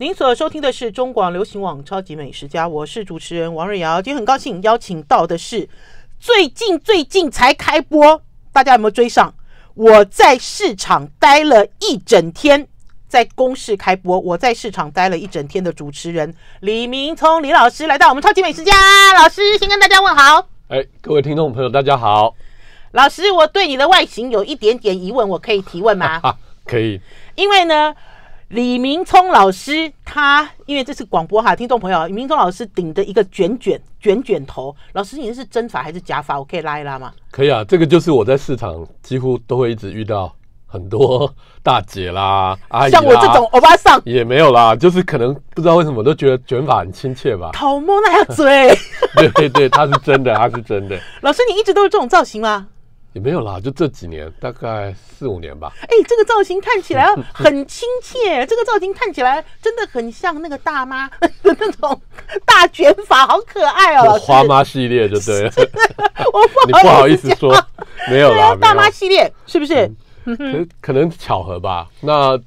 您所收听的是中广流行网《超级美食家》，我是主持人王瑞瑶。今天很高兴邀请到的是最近最近才开播，大家有没有追上？我在市场待了一整天，在公视开播，我在市场待了一整天的主持人李明聪李老师来到我们《超级美食家》，老师先跟大家问好。哎，各位听众朋友，大家好。老师，我对你的外形有一点点疑问，我可以提问吗？啊，可以。因为呢。李明聪老师，他因为这是广播哈，听众朋友，明聪老师顶着一个卷卷卷卷头，老师你是真发还是假发？我可以拉一拉吗？可以啊，这个就是我在市场几乎都会一直遇到很多大姐啦、阿姨啦，像我这种欧巴桑也没有啦，就是可能不知道为什么都觉得卷发很亲切吧。头摸那要嘴，对对对，他是真的，他是真的。老师，你一直都是这种造型吗？也没有啦，就这几年，大概四五年吧。哎，这个造型看起来很亲切，这个造型看起来真的很像那个大妈的 那种大卷发，好可爱哦。花妈系列就对了。我不好不好意思说，没有，没大妈系列是不是？可可能巧合吧？那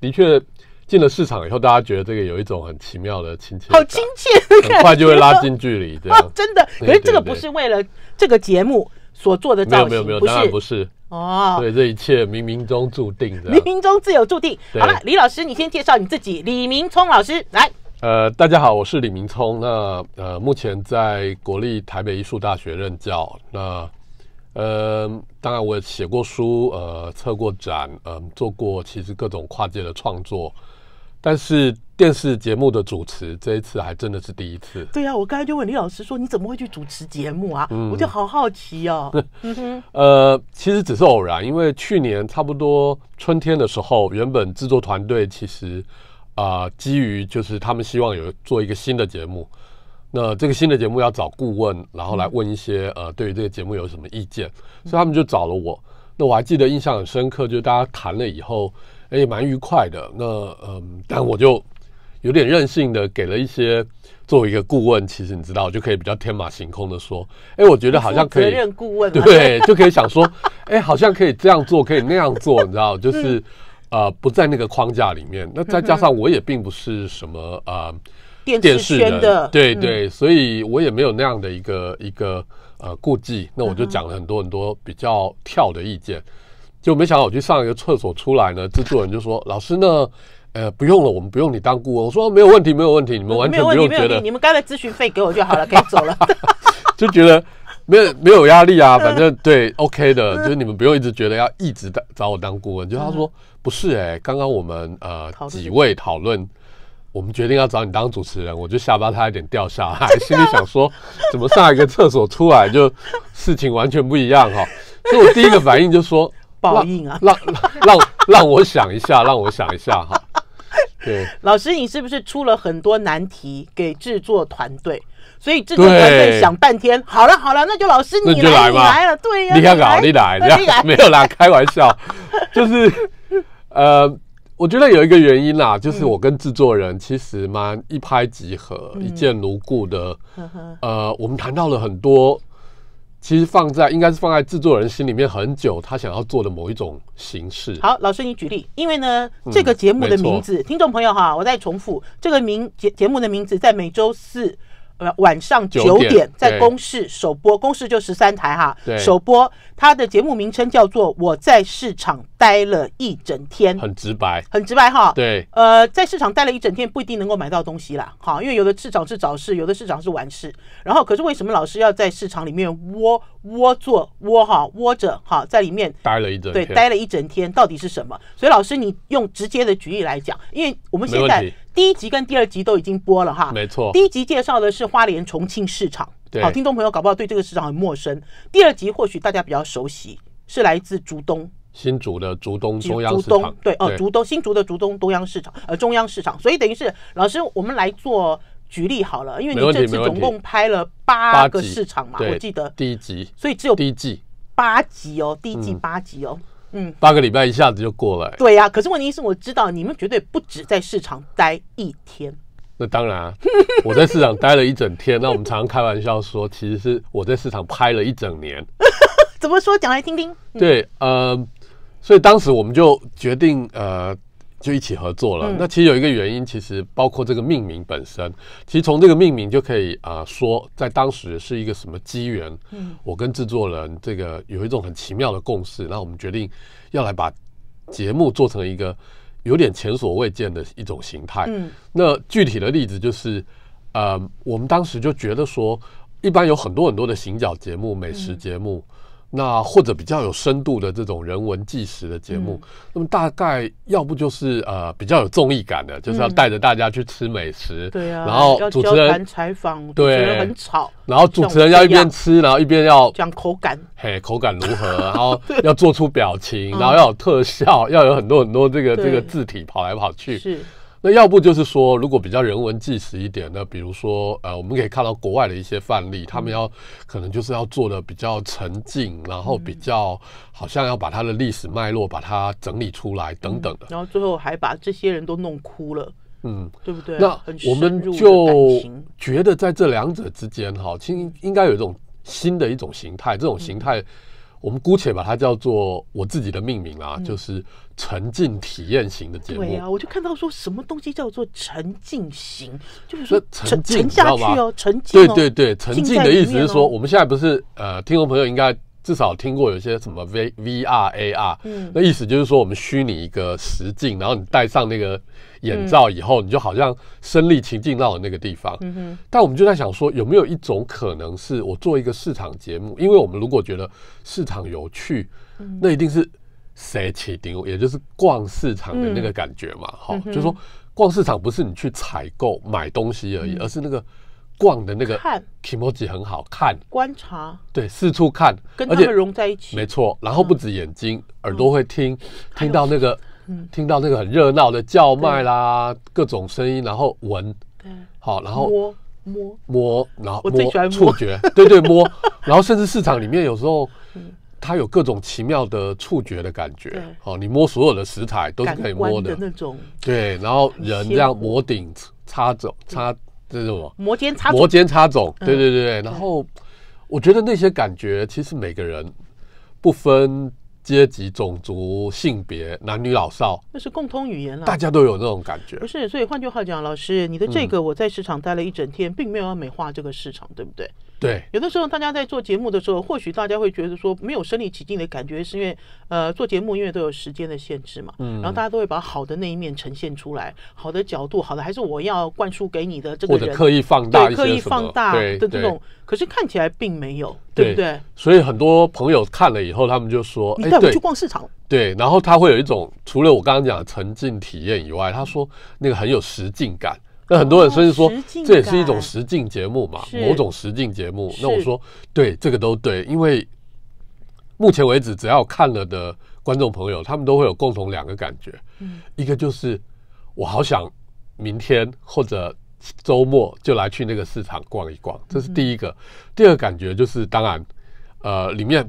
的确进了市场以后，大家觉得这个有一种很奇妙的亲切，好亲切，很快就会拉近距离。啊，真的，可是这个不是为了这个节目。所做的造型当然不是哦，对这一切冥冥中注定的，冥冥中自有注定。好了，李老师，你先介绍你自己。李明聪老师，来，呃，大家好，我是李明聪。那呃，目前在国立台北艺术大学任教。那呃，当然我也写过书，呃，策过展，嗯，做过其实各种跨界的创作，但是。电视节目的主持，这一次还真的是第一次。对呀，我刚才就问李老师说：“你怎么会去主持节目啊？”我就好好奇哦。呃，其实只是偶然，因为去年差不多春天的时候，原本制作团队其实啊，基于就是他们希望有做一个新的节目，那这个新的节目要找顾问，然后来问一些呃，对于这个节目有什么意见，所以他们就找了我。那我还记得印象很深刻，就是大家谈了以后，哎，蛮愉快的。那嗯，但我就。有点任性的给了一些作为一个顾问，其实你知道就可以比较天马行空的说，哎，我觉得好像可以任顾问对就可以想说，哎，好像可以这样做，可以那样做，你知道，就是啊不在那个框架里面。那再加上我也并不是什么啊电视的，对对，所以我也没有那样的一个一个呃顾忌。那我就讲了很多很多比较跳的意见，就没想到我去上一个厕所出来呢，制作人就说老师呢。呃，不用了，我们不用你当顾问。我说没有问题，没有问题，你们完全没有觉得，你们刚才咨询费给我就好了，可以走了。就觉得没有没有压力啊，反正对 OK 的，就是你们不用一直觉得要一直找我当顾问。就他说不是哎，刚刚我们呃几位讨论，我们决定要找你当主持人，我就下巴差一点掉下来，心里想说怎么上一个厕所出来就事情完全不一样哈。所以我第一个反应就说 报应啊，让让让让我想一下，让我想一下哈。对，老师，你是不是出了很多难题给制作团队？所以制作团队想半天，好了好了，那就老师你来，你来了，对呀。你看看，你来，你来，没有啦，开玩笑，就是呃，我觉得有一个原因啦，就是我跟制作人其实蛮一拍即合，一见如故的。呃，我们谈到了很多。其实放在应该是放在制作人心里面很久，他想要做的某一种形式。好，老师你举例，因为呢这个节目的名字，听众朋友哈，我再重复这个名节节目的名字，在每周四。呃，晚上九点在公视首播，公视就十三台哈。首播它的节目名称叫做《我在市场待了一整天》，很直白，很直白哈。对，呃，在市场待了一整天不一定能够买到东西啦，哈，因为有的市场是早市，有的市场是晚市。然后，可是为什么老师要在市场里面窝窝坐窝哈窝着哈在里面待了一整对待了一整天？到底是什么？所以老师，你用直接的举例来讲，因为我们现在。第一集跟第二集都已经播了哈，没错。第一集介绍的是花莲重庆市场，好，听众朋友搞不好对这个市场很陌生。第二集或许大家比较熟悉，是来自竹东新竹的竹东中央市场。对，哦，竹东新竹的竹东中央市场，呃，中央市场。所以等于是老师，我们来做举例好了，因为您这次总共拍了八个市场嘛，我记得第一集，所以只有第一季八集哦，第一季八集哦。嗯，八个礼拜一下子就过来。对呀，可是问题是我知道你们绝对不止在市场待一天。那当然，我在市场待了一整天。那我们常常开玩笑说，其实是我在市场拍了一整年。怎么说？讲来听听。对，呃，所以当时我们就决定，呃。就一起合作了。那其实有一个原因，其实包括这个命名本身，其实从这个命名就可以啊说，在当时是一个什么机缘？嗯，我跟制作人这个有一种很奇妙的共识，那我们决定要来把节目做成一个有点前所未见的一种形态。嗯，那具体的例子就是，呃，我们当时就觉得说，一般有很多很多的行脚节目、美食节目。那或者比较有深度的这种人文纪实的节目，那么大概要不就是呃比较有综艺感的，就是要带着大家去吃美食，对啊，然后主持人采访，对，很吵，然后主持人要一边吃，然后一边要讲口感，嘿，口感如何，然后要做出表情，然后要有特效，要有很多很多这个这个字体跑来跑去。是。那要不就是说，如果比较人文纪实一点那比如说，呃，我们可以看到国外的一些范例，他们要可能就是要做的比较沉静，然后比较好像要把它的历史脉络把它整理出来等等的，然后最后还把这些人都弄哭了，嗯，对不对？那我们就觉得在这两者之间，哈，其实应该有一种新的一种形态，这种形态。我们姑且把它叫做我自己的命名啊，就是沉浸体验型的节目。对啊，我就看到说什么东西叫做沉浸型，就是说沉浸，你知沉浸，对对对，沉浸的意思是说，我们现在不是呃，听众朋友应该。至少听过有些什么 V V R A R，嗯，那意思就是说我们虚拟一个实境，然后你戴上那个眼罩以后，你就好像身历情境到了那个地方。嗯哼。但我们就在想说，有没有一种可能是我做一个市场节目？因为我们如果觉得市场有趣，那一定是谁起 g 也就是逛市场的那个感觉嘛。哈，就是说逛市场不是你去采购买东西而已，而是那个。逛的那个，kimoji 很好看，观察，对，四处看，跟他们融在一起，没错。然后不止眼睛，耳朵会听，听到那个，听到那个很热闹的叫卖啦，各种声音，然后闻，好，然后摸摸摸，然后摸触觉，对对摸，然后甚至市场里面有时候，它有各种奇妙的触觉的感觉。好，你摸所有的食材都是可以摸的，那种，对，然后人这样摸顶插走插这是什么？摩肩擦摩肩擦踵，对对对。然后，我觉得那些感觉，其实每个人不分阶级、种族、性别、男女老少，那是共通语言了。大家都有那种感觉。不是，所以换句话讲，老师，你的这个我在市场待了一整天，并没有要美化这个市场，对不对？对，有的时候大家在做节目的时候，或许大家会觉得说没有身临其境的感觉，是因为呃做节目因为都有时间的限制嘛，嗯，然后大家都会把好的那一面呈现出来，好的角度，好的，还是我要灌输给你的这个人，或者刻意放大，对，刻意放大的这种，可是看起来并没有，对不对？所以很多朋友看了以后，他们就说，哎，我去逛市场，对，然后他会有一种除了我刚刚讲的沉浸体验以外，他说那个很有实境感。那很多人甚至说，这也是一种实境节目嘛，某种实境节目。那我说，对，这个都对，因为目前为止，只要看了的观众朋友，他们都会有共同两个感觉，嗯，一个就是我好想明天或者周末就来去那个市场逛一逛，这是第一个。第二个感觉就是，当然，呃，里面。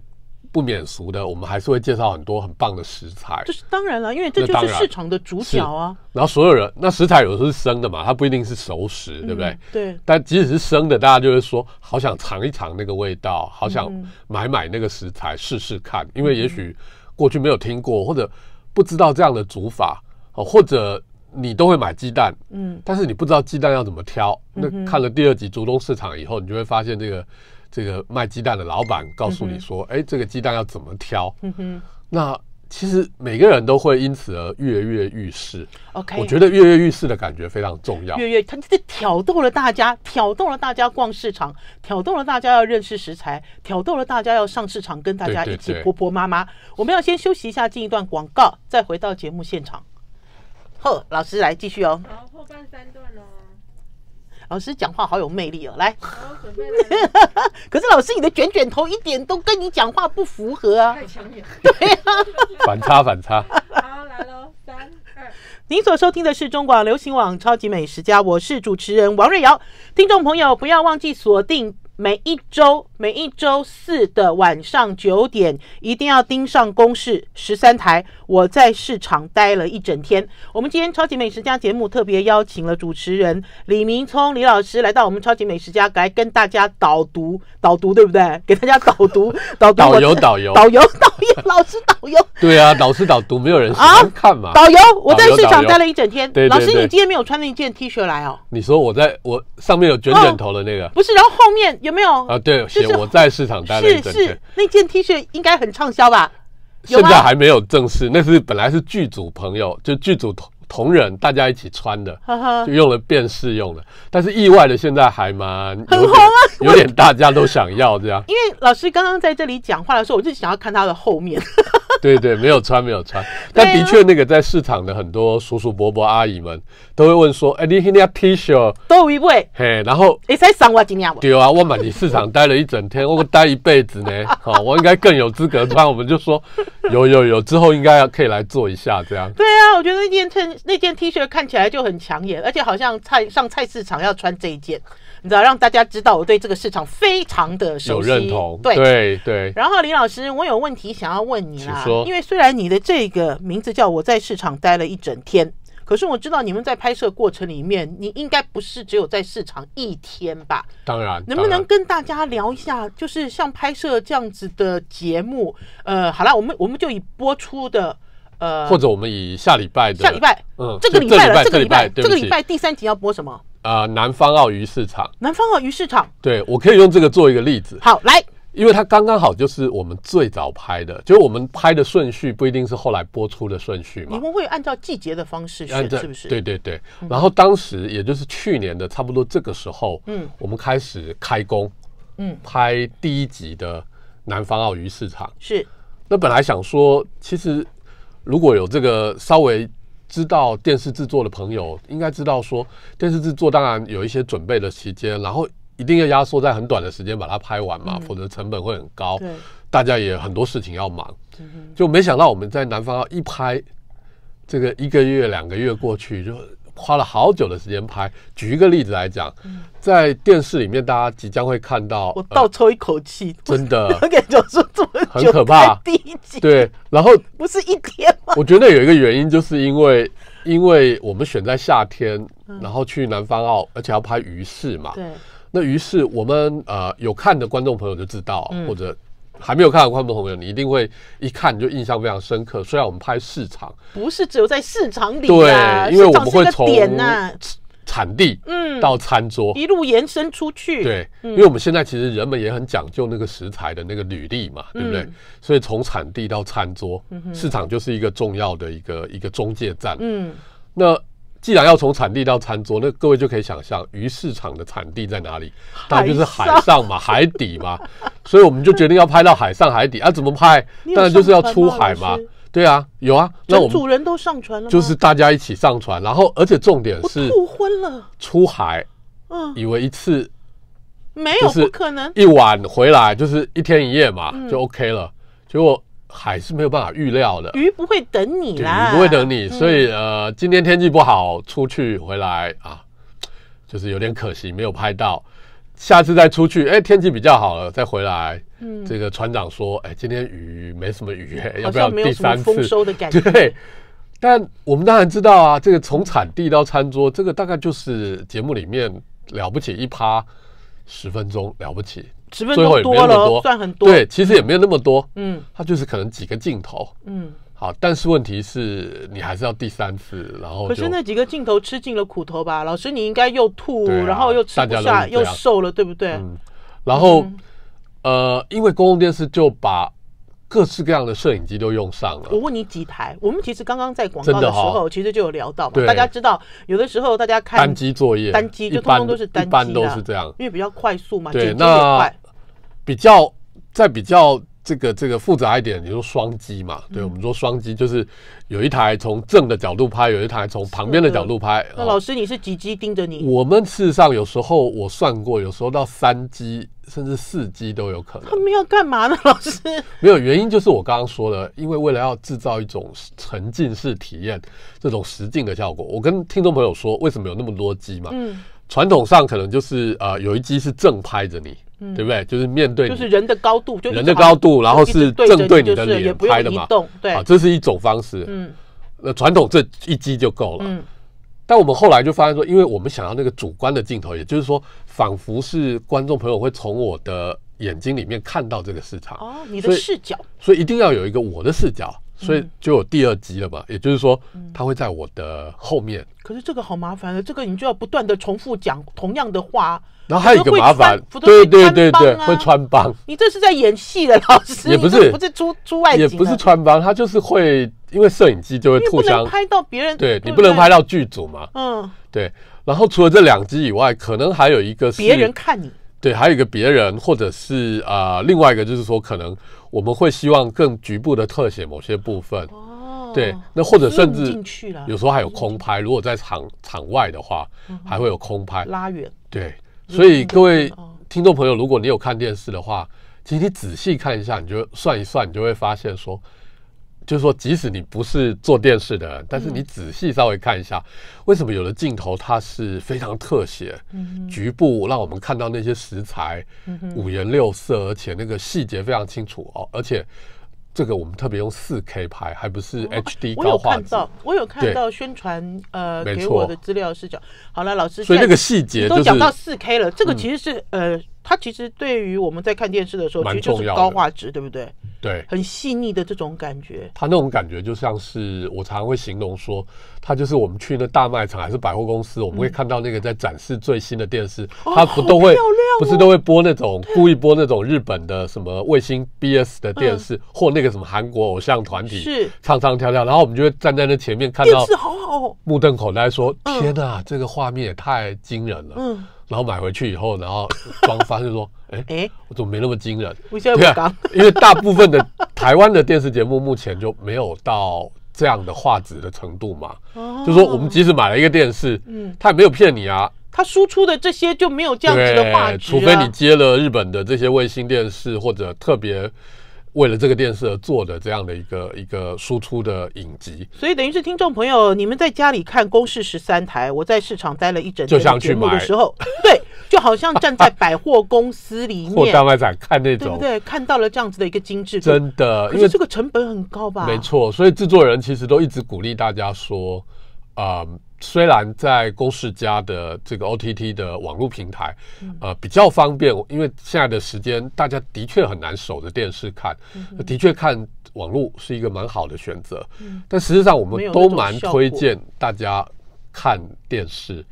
不免俗的，我们还是会介绍很多很棒的食材。这是当然了，因为这就是市场的主角啊。然后所有人，那食材有的是生的嘛，它不一定是熟食，对不对？对。但即使是生的，大家就会说，好想尝一尝那个味道，好想买买那个食材试试看，因为也许过去没有听过或者不知道这样的煮法，或者你都会买鸡蛋，嗯，但是你不知道鸡蛋要怎么挑。那看了第二集《竹东市场》以后，你就会发现这个。这个卖鸡蛋的老板告诉你说：“哎，这个鸡蛋要怎么挑？”那其实每个人都会因此而跃跃欲试。OK，我觉得跃跃欲试的感觉非常重要。跃跃，他这挑逗了大家，挑逗了大家逛市场，挑逗了大家要认识食材，挑逗了大家要上市场，跟大家一起婆婆妈妈。我们要先休息一下，进一段广告，再回到节目现场。呵，老师来继续哦。好，后半三段哦。老师讲话好有魅力哦，来，可是老师，你的卷卷头一点都跟你讲话不符合啊，太抢眼。对呀，反差反差。好，来喽，三二。您所收听的是中广流行网《超级美食家》，我是主持人王瑞瑶。听众朋友，不要忘记锁定。每一周，每一周四的晚上九点，一定要盯上公市十三台。我在市场待了一整天。我们今天《超级美食家》节目特别邀请了主持人李明聪李老师来到我们《超级美食家》，来跟大家导读，导读对不对？给大家导读，导读。导游，导游，导游，导游，老师，导游。对啊，导师导读，没有人啊看嘛。导游，我在市场待了一整天。对，老师，你今天没有穿那件 T 恤来哦。你说我在我上面有卷卷头的那个，不是，然后后面。有没有啊？对，写我在市场待了。是是，那件 T 恤应该很畅销吧？现在还没有正式，那是本来是剧组朋友，就剧组同同仁大家一起穿的，就用了便试用了。但是意外的，现在还蛮很红啊，有点大家都想要这样。因为老师刚刚在这里讲话的时候，我就想要看他的后面。对对，没有穿没有穿，但的确，那个在市场的很多叔叔伯伯阿姨们都会问说：“哎，你那 T 恤都有一位？”嘿，然后会使生活经验不？啊，我满你市场待了一整天，我待一辈子呢，好，我应该更有资格穿。我们就说 有有有，之后应该可以来做一下这样。对啊，我觉得那件衬那件 T 恤看起来就很抢眼，而且好像菜上菜市场要穿这一件，你知道，让大家知道我对这个市场非常的有认同。对对对。然后李老师，我有问题想要问你啊。因为虽然你的这个名字叫我在市场待了一整天，可是我知道你们在拍摄过程里面，你应该不是只有在市场一天吧？当然，能不能跟大家聊一下，就是像拍摄这样子的节目？呃，好了，我们我们就以播出的，呃，或者我们以下礼拜，的下礼拜，嗯，这个礼拜了，这个礼拜，这个礼拜第三集要播什么？呃，南方澳鱼市场，南方澳鱼市场，对我可以用这个做一个例子。好，来。因为它刚刚好就是我们最早拍的，就是我们拍的顺序不一定是后来播出的顺序嘛？你们会按照季节的方式去，是不是？对对对。然后当时也就是去年的差不多这个时候，嗯，我们开始开工，嗯，拍第一集的南方澳鱼市场是。那本来想说，其实如果有这个稍微知道电视制作的朋友，应该知道说，电视制作当然有一些准备的时间，然后。一定要压缩在很短的时间把它拍完嘛，否则成本会很高。对，大家也很多事情要忙。就没想到我们在南方澳一拍，这个一个月两个月过去，就花了好久的时间拍。举一个例子来讲，在电视里面大家即将会看到，我倒抽一口气，真的，感 觉说这么很可怕。第一集。对，然后不是一天吗？我觉得有一个原因就是因为，因为我们选在夏天，然后去南方澳，而且要拍鱼市嘛。对。那于是我们呃有看的观众朋友就知道，或者还没有看的观众朋友，你一定会一看就印象非常深刻。虽然我们拍市场，不是只有在市场里啊，因为我们会从产地嗯到餐桌一路延伸出去。对，因为我们现在其实人们也很讲究那个食材的那个履历嘛，对不对？所以从产地到餐桌，市场就是一个重要的一个一个中介站。嗯，那。既然要从产地到餐桌，那各位就可以想象鱼市场的产地在哪里？那就是海上嘛，海底嘛。所以我们就决定要拍到海上海底啊？怎么拍？当然就是要出海嘛。对啊，有啊。那主人都上船了就是大家一起上船，然后而且重点是出海。嗯，以为一次没有不可能，一晚回来就是一天一夜嘛，就 OK 了。结果。海是没有办法预料的，鱼不会等你啦，不会等你，所以呃，今天天气不好，出去回来啊，就是有点可惜，没有拍到，下次再出去，哎，天气比较好了再回来。嗯，这个船长说，哎，今天鱼没什么鱼，要不要第三次？对，但我们当然知道啊，这个从产地到餐桌，这个大概就是节目里面了不起一趴十分钟了不起。十分多了，有算很多，对，其实也没有那么多。嗯，它就是可能几个镜头。嗯，好，但是问题是，你还是要第三次，然后。可是那几个镜头吃尽了苦头吧？老师，你应该又吐，然后又吃不下，又瘦了，对不对？然后，呃，因为公共电视就把各式各样的摄影机都用上了。我问你几台？我们其实刚刚在广告的时候，其实就有聊到，嘛。大家知道，有的时候大家看单机作业，单机就通通都是单机的，因为比较快速嘛，对，那快。比较再比较这个这个复杂一点，你说双机嘛？对，我们说双机就是有一台从正的角度拍，有一台从旁边的角度拍。那老师，你是几机盯着你？我们事实上有时候我算过，有时候到三机甚至四机都有可能。他们要干嘛呢，老师？没有原因，就是我刚刚说的，因为为了要制造一种沉浸式体验，这种实境的效果。我跟听众朋友说，为什么有那么多机嘛？嗯，传统上可能就是呃，有一机是正拍着你。对不对？就是面对，就是人的高度，就人的高度，然后是正对你的脸拍的嘛。对，这是一种方式。嗯，那传统这一机就够了。嗯，但我们后来就发现说，因为我们想要那个主观的镜头，也就是说，仿佛是观众朋友会从我的眼睛里面看到这个市场。哦，你的视角，所以一定要有一个我的视角。所以就有第二集了嘛，也就是说他会在我的后面。可是这个好麻烦啊，这个你就要不断的重复讲同样的话。然后还有一个麻烦，对对对对，会穿帮。你这是在演戏的老师，也不是不是出出外景，不是穿帮，他就是会因为摄影机就会互相拍到别人。对你不能拍到剧组嘛？嗯，对。然后除了这两集以外，可能还有一个是别人看你。对，还有一个别人，或者是啊，另外一个就是说，可能我们会希望更局部的特写某些部分。哦，对，那或者甚至有时候还有空拍。如果在场场外的话，还会有空拍拉远。对，所以各位听众朋友，如果你有看电视的话，其实你仔细看一下，你就算一算，你就会发现说。就是说，即使你不是做电视的，但是你仔细稍微看一下，为什么有的镜头它是非常特写，嗯，局部让我们看到那些食材五颜六色，而且那个细节非常清楚哦。而且这个我们特别用四 K 拍，还不是 HD 高画。我有看到，我有看到宣传呃给我的资料视角。好了，老师，所以那个细节就是都讲到四 K 了，这个其实是呃，它其实对于我们在看电视的时候，其实就是高画质，对不对？对，很细腻的这种感觉。他那种感觉就像是我常常会形容说，他就是我们去那大卖场还是百货公司，我们会看到那个在展示最新的电视，他不都会不是都会播那种故意播那种日本的什么卫星 BS 的电视，或那个什么韩国偶像团体是唱唱跳跳，然后我们就会站在那前面看到电视好好，目瞪口呆说天哪，这个画面也太惊人了。嗯。然后买回去以后，然后装翻就说：“ 哎哎，我怎么没那么惊人？”不是 因为大部分的台湾的电视节目目前就没有到这样的画质的程度嘛？就说我们即使买了一个电视，嗯，他也没有骗你啊，他输出的这些就没有这样子的画质，除非你接了日本的这些卫星电视或者特别。为了这个电视而做的这样的一个一个输出的影集，所以等于是听众朋友，你们在家里看公视十三台，我在市场待了一整天去买的时候，对，就好像站在百货公司里面，百货卖场看那种，对不对？看到了这样子的一个精致，真的，因为这个成本很高吧？没错，所以制作人其实都一直鼓励大家说，啊。虽然在公视家的这个 OTT 的网络平台，呃，比较方便，因为现在的时间大家的确很难守着电视看，的确看网络是一个蛮好的选择。嗯，但实际上我们都蛮推荐大家看电视。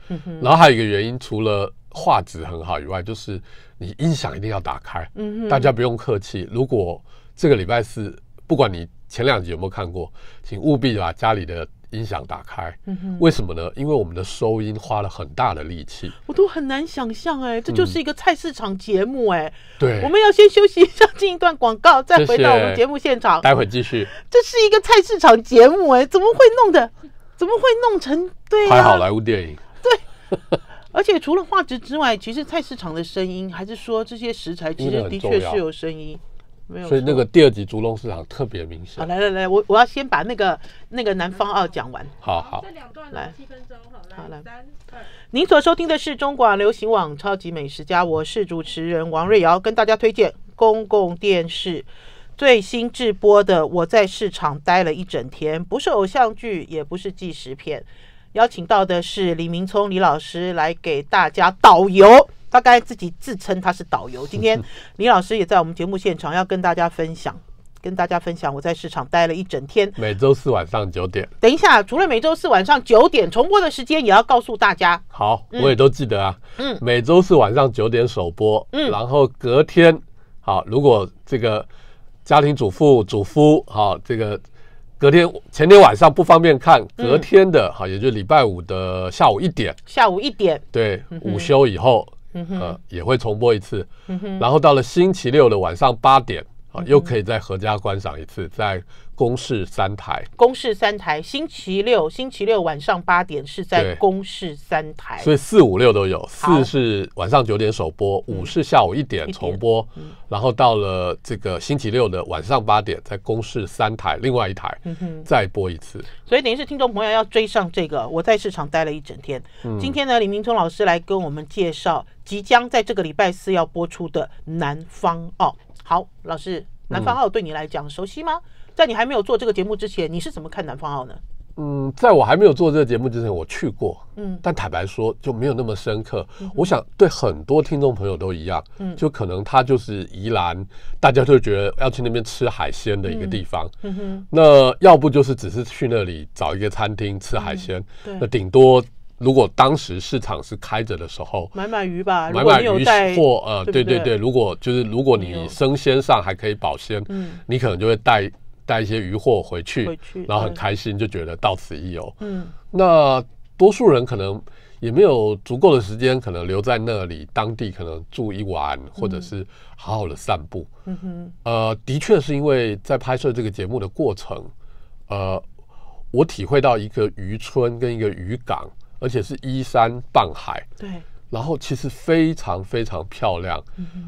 然后还有一个原因，除了画质很好以外，就是你音响一定要打开。嗯大家不用客气。如果这个礼拜四，不管你前两集有没有看过，请务必把家里的。音响打开，为什么呢？因为我们的收音花了很大的力气，我都很难想象哎，这就是一个菜市场节目哎。对，我们要先休息一下，进一段广告，再回到我们节目现场。待会儿继续。这是一个菜市场节目哎，怎么会弄的？怎么会弄成？对拍好莱坞电影。对，而且除了画质之外，其实菜市场的声音，还是说这些食材，其实的确是有声音。所以那个第二集竹龙市场特别明显。好，来来来，我我要先把那个那个南方二讲完。好好，这两段来七分钟好了。好了，您所收听的是中广流行网超级美食家，我是主持人王瑞瑶，跟大家推荐公共电视最新直播的《我在市场待了一整天》，不是偶像剧，也不是纪实片，邀请到的是李明聪李老师来给大家导游。他刚才自己自称他是导游。今天 李老师也在我们节目现场，要跟大家分享，跟大家分享我在市场待了一整天。每周四晚上九点。等一下，除了每周四晚上九点重播的时间，也要告诉大家。好，我也都记得啊。嗯，每周四晚上九点首播。嗯，然后隔天，好，如果这个家庭主妇、主夫，好，这个隔天、前天晚上不方便看，隔天的，好，也就是礼拜五的下午一点。下午一点。对，午休以后。呃，也会重播一次，然后到了星期六的晚上八点。啊，又可以再合家观赏一次，在公视三台。公视三台，星期六，星期六晚上八点是在公视三台。所以四五六都有，四是晚上九点首播，五是下午一点重播，然后到了这个星期六的晚上八点，在公视三台另外一台再播一次。所以等于是听众朋友要追上这个，我在市场待了一整天。今天呢，李明忠老师来跟我们介绍即将在这个礼拜四要播出的《南方澳》。好，老师，南方澳对你来讲熟悉吗？在你还没有做这个节目之前，你是怎么看南方澳呢？嗯，在我还没有做这个节目之前，我去过，嗯，但坦白说就没有那么深刻。我想对很多听众朋友都一样，嗯，就可能他就是宜兰，大家就觉得要去那边吃海鲜的一个地方，嗯哼，那要不就是只是去那里找一个餐厅吃海鲜，那顶多。如果当时市场是开着的时候，买买鱼吧。买买鱼货，呃，对对对，如果就是如果你生鲜上还可以保鲜，你可能就会带带一些鱼货回去，然后很开心，就觉得到此一游。嗯，那多数人可能也没有足够的时间，可能留在那里当地，可能住一晚，或者是好好的散步。嗯哼，呃，的确是因为在拍摄这个节目的过程，呃，我体会到一个渔村跟一个渔港。而且是依山傍海，对，然后其实非常非常漂亮，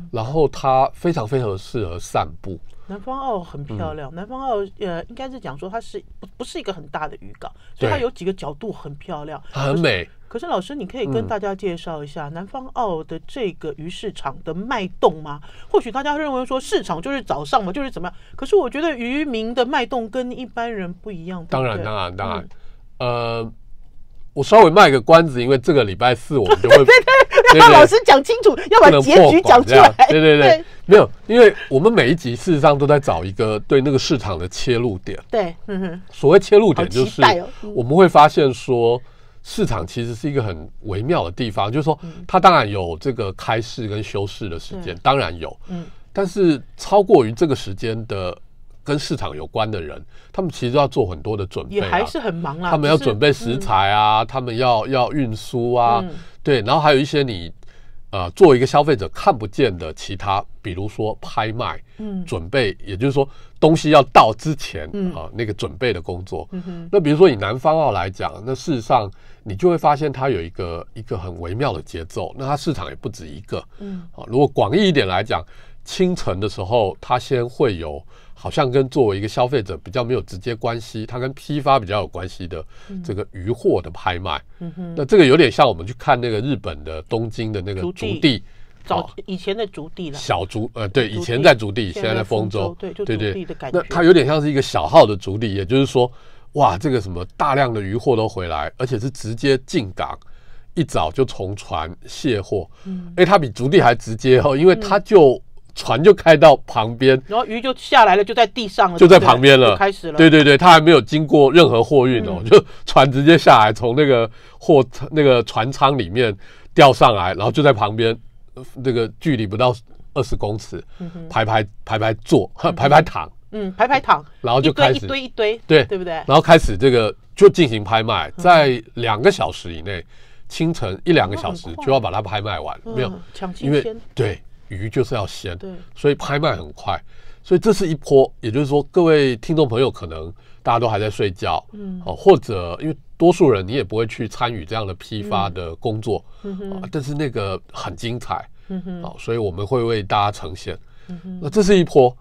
然后它非常非常的适合散步。南方澳很漂亮，南方澳呃，应该是讲说它是不不是一个很大的渔港，所以它有几个角度很漂亮，很美。可是老师，你可以跟大家介绍一下南方澳的这个鱼市场的脉动吗？或许大家认为说市场就是早上嘛，就是怎么样？可是我觉得渔民的脉动跟一般人不一样。当然，当然，当然，呃。我稍微卖个关子，因为这个礼拜四我们就会要把老师讲清楚，要把结局讲出来。对对对，没有，因为我们每一集事实上都在找一个对那个市场的切入点。对，嗯哼。所谓切入点就是我们会发现说，市场其实是一个很微妙的地方，就是说它当然有这个开市跟休市的时间，当然有，嗯，但是超过于这个时间的。跟市场有关的人，他们其实要做很多的准备，还是很忙啦。他们要准备食材啊，他们要要运输啊，对。然后还有一些你，呃，作为一个消费者看不见的其他，比如说拍卖，嗯，准备，也就是说东西要到之前啊，那个准备的工作。那比如说以南方澳来讲，那事实上你就会发现它有一个一个很微妙的节奏。那它市场也不止一个，嗯，啊，如果广义一点来讲，清晨的时候，它先会有。好像跟作为一个消费者比较没有直接关系，它跟批发比较有关系的这个渔货的拍卖。嗯哼，那这个有点像我们去看那个日本的东京的那个竹地，早以前的竹地了。小竹呃，对，以前在竹地，现在在丰州。对，对对，那它有点像是一个小号的竹地，也就是说，哇，这个什么大量的渔货都回来，而且是直接进港，一早就从船卸货。嗯，诶，它比竹地还直接哦，因为它就。船就开到旁边，然后鱼就下来了，就在地上了，就在旁边了，开始了。对对对，它还没有经过任何货运哦，就船直接下来，从那个货那个船舱里面钓上来，然后就在旁边，那个距离不到二十公尺，排排排排坐，排排躺，嗯，排排躺，然后就开始一堆一堆，对对不对？然后开始这个就进行拍卖，在两个小时以内，清晨一两个小时就要把它拍卖完，没有因为对。鱼就是要鲜，对，所以拍卖很快，所以这是一波，也就是说各位听众朋友可能大家都还在睡觉，嗯，或者因为多数人你也不会去参与这样的批发的工作，啊，但是那个很精彩，嗯哼，所以我们会为大家呈现，嗯那这是一波，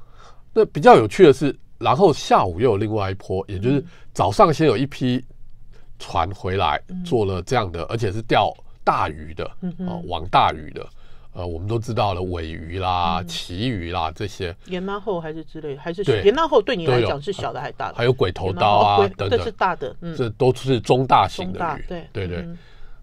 那比较有趣的是，然后下午又有另外一波，也就是早上先有一批船回来做了这样的，而且是钓大鱼的，啊，网大鱼的。呃，我们都知道了，尾鱼啦、旗鱼啦这些，盐鳗后还是之类，还是盐岩后对你来讲是小的还是大的？还有鬼头刀啊，等这是大的，嗯、这都是中大型的鱼。对对对，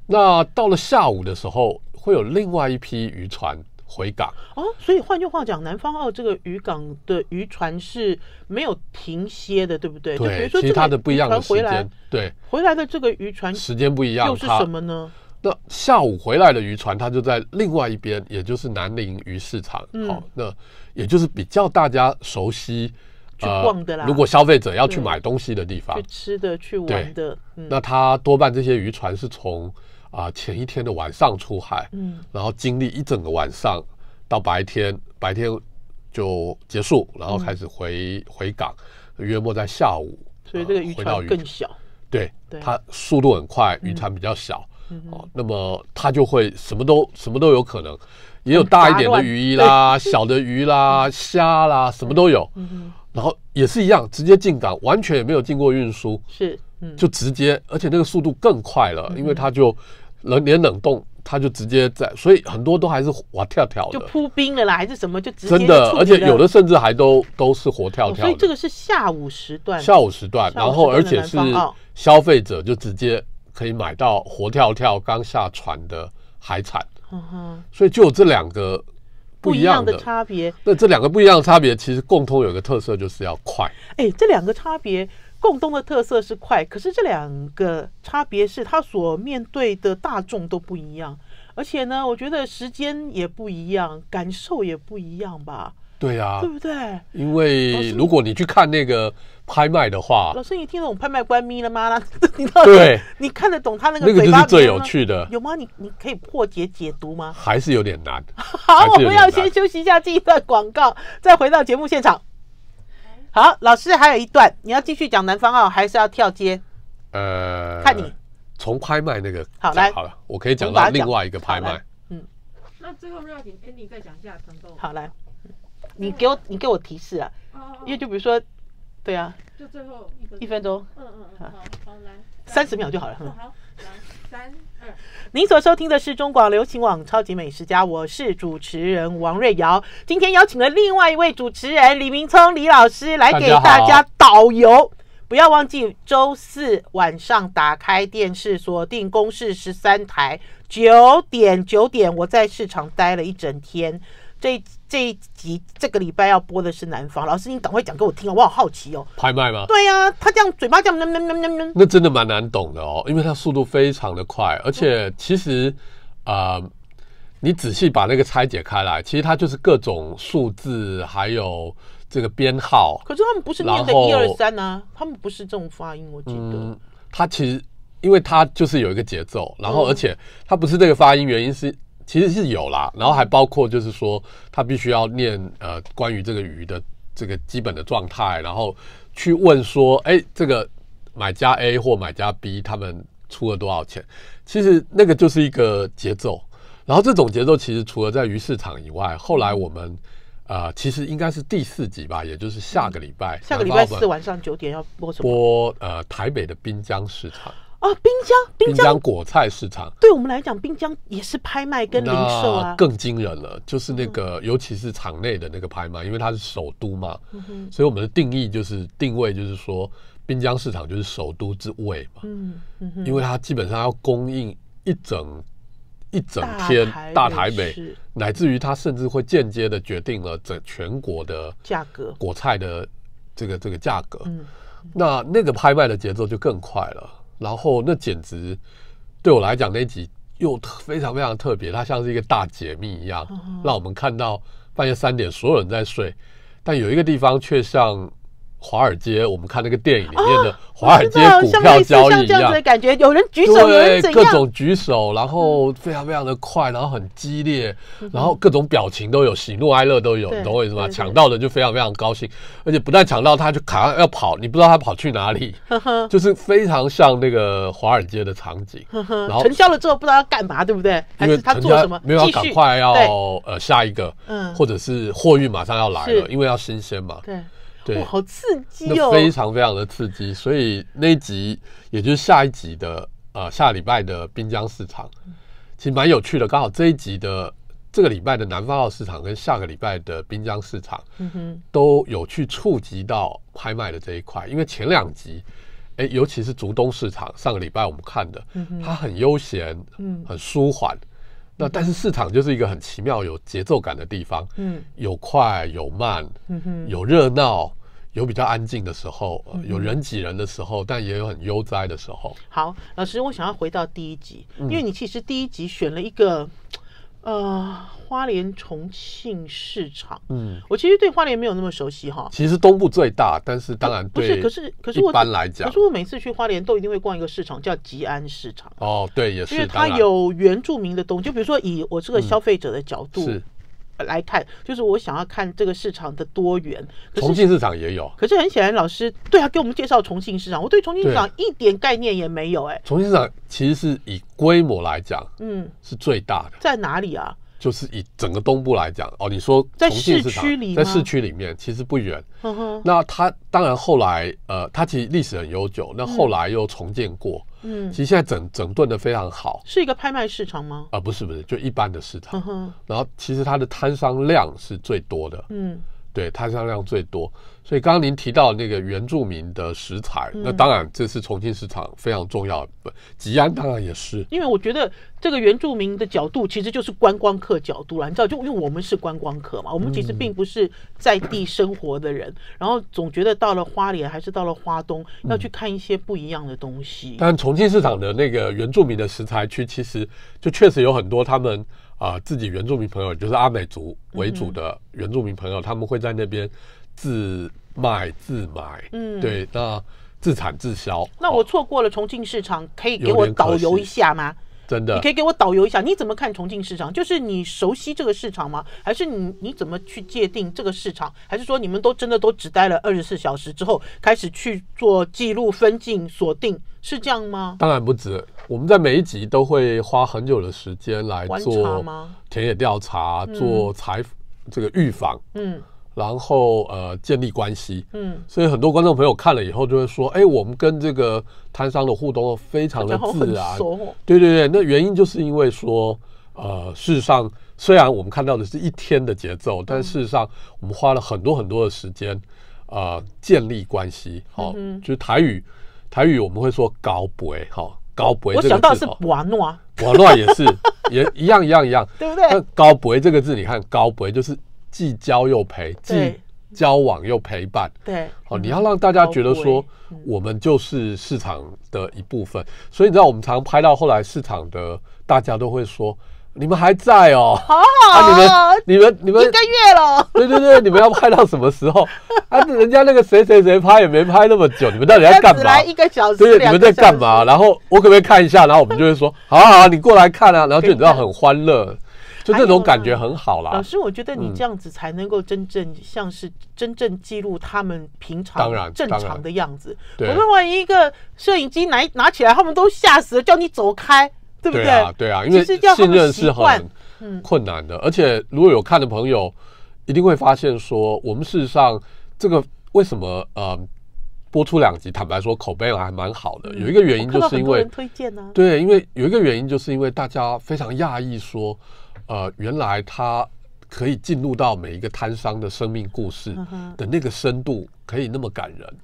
那到了下午的时候，会有另外一批渔船回港啊。所以换句话讲，南方澳这个渔港的渔船是没有停歇的，对不对？对，比如说其他的不一样的时间，对，回来的这个渔船时间不一样，又是什么呢？那下午回来的渔船，它就在另外一边，也就是南宁渔市场。好，那也就是比较大家熟悉去逛的啦。如果消费者要去买东西的地方，去吃的、去玩的。那他多半这些渔船是从啊前一天的晚上出海，嗯，然后经历一整个晚上到白天，白天就结束，然后开始回回港，约莫在下午。所以这个渔船更小，对，它速度很快，渔船比较小。哦，那么它就会什么都什么都有可能，也有大一点的鱼啦，小的鱼啦，虾啦，什么都有。然后也是一样，直接进港，完全也没有经过运输，是，就直接，而且那个速度更快了，因为它就冷连冷冻，它就直接在，所以很多都还是活跳跳的，就铺冰了啦，还是什么，就真的，而且有的甚至还都都是活跳跳。所以这个是下午时段，下午时段，然后而且是消费者就直接。可以买到活跳跳刚下船的海产，所以就有这两个不一样的差别。那这两个不一样的差别，其实共通有个特色就是要快。哎，这两个差别共通的特色是快，可是这两个差别是它所面对的大众都不一样，而且呢，我觉得时间也不一样，感受也不一样吧。对呀，对不对？因为如果你去看那个拍卖的话，老师，你听懂拍卖官咪了吗？你对，你看得懂他那个？那个是最有趣的，有吗？你你可以破解解读吗？还是有点难。好，我们要先休息一下这一段广告，再回到节目现场。好，老师还有一段，你要继续讲南方澳，还是要跳接？呃，看你从拍卖那个。好，来，好了，我可以讲到另外一个拍卖。嗯，那最后要请 Andy 再讲一下成功。好，来。你给我，你给我提示啊！因为就比如说，对啊，就最后一分钟，嗯嗯，好来，三十秒就好了。好，三二。您所收听的是中广流行网《超级美食家》，我是主持人王瑞瑶。今天邀请了另外一位主持人李明聪，李老师来给大家导游。不要忘记周四晚上打开电视，锁定公视十三台，九点九点。我在市场待了一整天。这这一集这个礼拜要播的是南方老师，你赶快讲给我听啊！我好好奇哦。拍卖吗？对呀，他这样嘴巴这样，那真的蛮难懂的哦，因为它速度非常的快，而且其实啊，你仔细把那个拆解开来，其实它就是各种数字还有这个编号。可是他们不是念的一二三啊，他们不是这种发音，我记得。他其实因为它就是有一个节奏，然后而且它不是这个发音，原因是。其实是有啦，然后还包括就是说他必须要念呃关于这个鱼的这个基本的状态，然后去问说，哎，这个买家 A 或买家 B 他们出了多少钱？其实那个就是一个节奏，然后这种节奏其实除了在鱼市场以外，后来我们啊其实应该是第四集吧，也就是下个礼拜，下个礼拜四晚上九点要播什么？播呃台北的滨江市场。哦，滨江滨江果菜市场对我们来讲，滨江也是拍卖跟零售啊。更惊人了，就是那个，尤其是场内的那个拍卖，因为它是首都嘛，所以我们的定义就是定位，就是说滨江市场就是首都之位嘛。嗯，因为它基本上要供应一整一整天大台北，乃至于它甚至会间接的决定了整全国的价格果菜的这个这个价格。嗯，那那个拍卖的节奏就更快了。然后那简直对我来讲，那集又非常非常特别，它像是一个大解密一样，让我们看到半夜三点，所有人在睡，但有一个地方却像。华尔街，我们看那个电影里面的华尔街股票交易一样的感觉，有人举手，对，各种举手，然后非常非常的快，然后很激烈，然后各种表情都有，喜怒哀乐都有，你懂我意思吗？抢到的就非常非常高兴，而且不但抢到，他就卡要跑，你不知道他跑去哪里，就是非常像那个华尔街的场景。然后成交了之后不知道要干嘛，对不对？因为成交什么没有，赶快要呃下一个，嗯，或者是货运马上要来了，因为要新鲜嘛，对。哇，好刺激哦！非常非常的刺激，所以那一集也就是下一集的呃下礼拜的滨江市场，其实蛮有趣的。刚好这一集的这个礼拜的南方澳市场跟下个礼拜的滨江市场，嗯哼，都有去触及到拍卖的这一块。因为前两集，尤其是竹东市场，上个礼拜我们看的，嗯它很悠闲，嗯，很舒缓。那但是市场就是一个很奇妙、有节奏感的地方，嗯，有快有慢，嗯哼，有热闹，有比较安静的时候，有人挤人的时候，但也有很悠哉的时候。好，老师，我想要回到第一集，因为你其实第一集选了一个。呃，花莲重庆市场，嗯，我其实对花莲没有那么熟悉哈。其实东部最大，但是当然不是，可是可是我一般来讲，可是我每次去花莲都一定会逛一个市场，叫吉安市场。哦，对，也是，因为它有原住民的东西，就比如说以我这个消费者的角度。来看，就是我想要看这个市场的多元。重庆市场也有，可是很显然，老师对啊，给我们介绍重庆市场，我对重庆市场一点概念也没有。哎，重庆市场其实是以规模来讲，嗯，是最大的。在哪里啊？就是以整个东部来讲哦，你说重庆市区在市区里面其实不远。那它当然后来呃，它其实历史很悠久，那后来又重建过，嗯，其实现在整整顿的非常好。是一个拍卖市场吗？啊，不是不是，就一般的市场。然后其实它的摊商量是最多的，嗯。对，摊销量最多。所以刚刚您提到那个原住民的食材，那当然这是重庆市场非常重要。吉安当然也是，因为我觉得这个原住民的角度其实就是观光客角度了。你知道，就因为我们是观光客嘛，我们其实并不是在地生活的人，然后总觉得到了花莲还是到了花东要去看一些不一样的东西。但重庆市场的那个原住民的食材区，其实就确实有很多他们。啊，自己原住民朋友，就是阿美族为主的原住民朋友，他们会在那边自卖自买，嗯，对，那自产自销。那我错过了重庆市场，可以给我导游一下吗？真的，你可以给我导游一下，你怎么看重庆市场？就是你熟悉这个市场吗？还是你你怎么去界定这个市场？还是说你们都真的都只待了二十四小时之后开始去做记录、分镜、锁定？是这样吗？当然不止，我们在每一集都会花很久的时间来做田野调查，做采这个预防，嗯，然后呃建立关系，嗯，所以很多观众朋友看了以后就会说，哎，我们跟这个摊商的互动非常的自然，对对对，那原因就是因为说，呃，事实上虽然我们看到的是一天的节奏，但事实上我们花了很多很多的时间呃，建立关系，好，就是台语。台语我们会说高博，好高博。我想到的是网络，网也是 也一样一样一样，对不对？高博这个字，你看高博就是既交又陪，既交往又陪伴。对哦，你要让大家觉得说我们就是市场的一部分，所以你知道我们常拍到后来市场的大家都会说。你们还在哦，好好啊！你们、你们、你们一个月了。对对对，你们要拍到什么时候？啊，人家那个谁谁谁拍也没拍那么久，你们到底在干嘛？来一个小时，对，你们在干嘛？然后我可不可以看一下？然后我们就会说，好好，啊，你过来看啊。然后就你知道很欢乐，就这种感觉很好啦。老师，我觉得你这样子才能够真正像是真正记录他们平常正常的样子。我另外一个摄影机拿拿起来，他们都吓死了，叫你走开。对不对啊？对啊，因为信任是很困难的。而且如果有看的朋友，一定会发现说，我们事实上这个为什么呃播出两集，坦白说口碑还蛮好的。有一个原因就是因为推荐呢，对，因为有一个原因就是因为大家非常讶异说，呃，原来他。可以进入到每一个摊商的生命故事的那个深度，可以那么感人，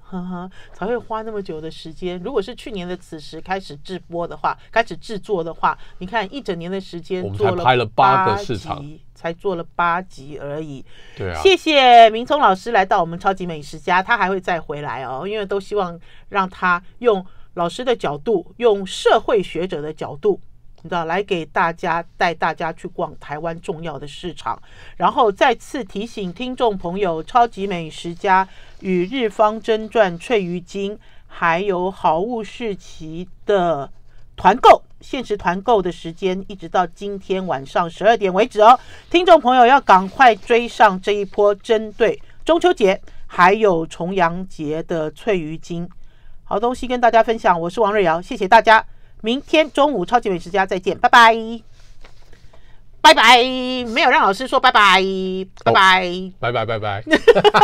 才会花那么久的时间。如果是去年的此时开始制播的话，开始制作的话，你看一整年的时间，我们才拍了八个集，才做了八集而已。对啊，谢谢明聪老师来到我们超级美食家，他还会再回来哦，因为都希望让他用老师的角度，用社会学者的角度。道，来给大家带大家去逛台湾重要的市场，然后再次提醒听众朋友，超级美食家与日方真传翠鱼精》还有好物市集的团购，限时团购的时间一直到今天晚上十二点为止哦。听众朋友要赶快追上这一波，针对中秋节还有重阳节的翠鱼精，好东西跟大家分享。我是王瑞瑶，谢谢大家。明天中午超级美食家再见，拜拜，拜拜，没有让老师说拜拜，拜拜，拜拜，拜拜。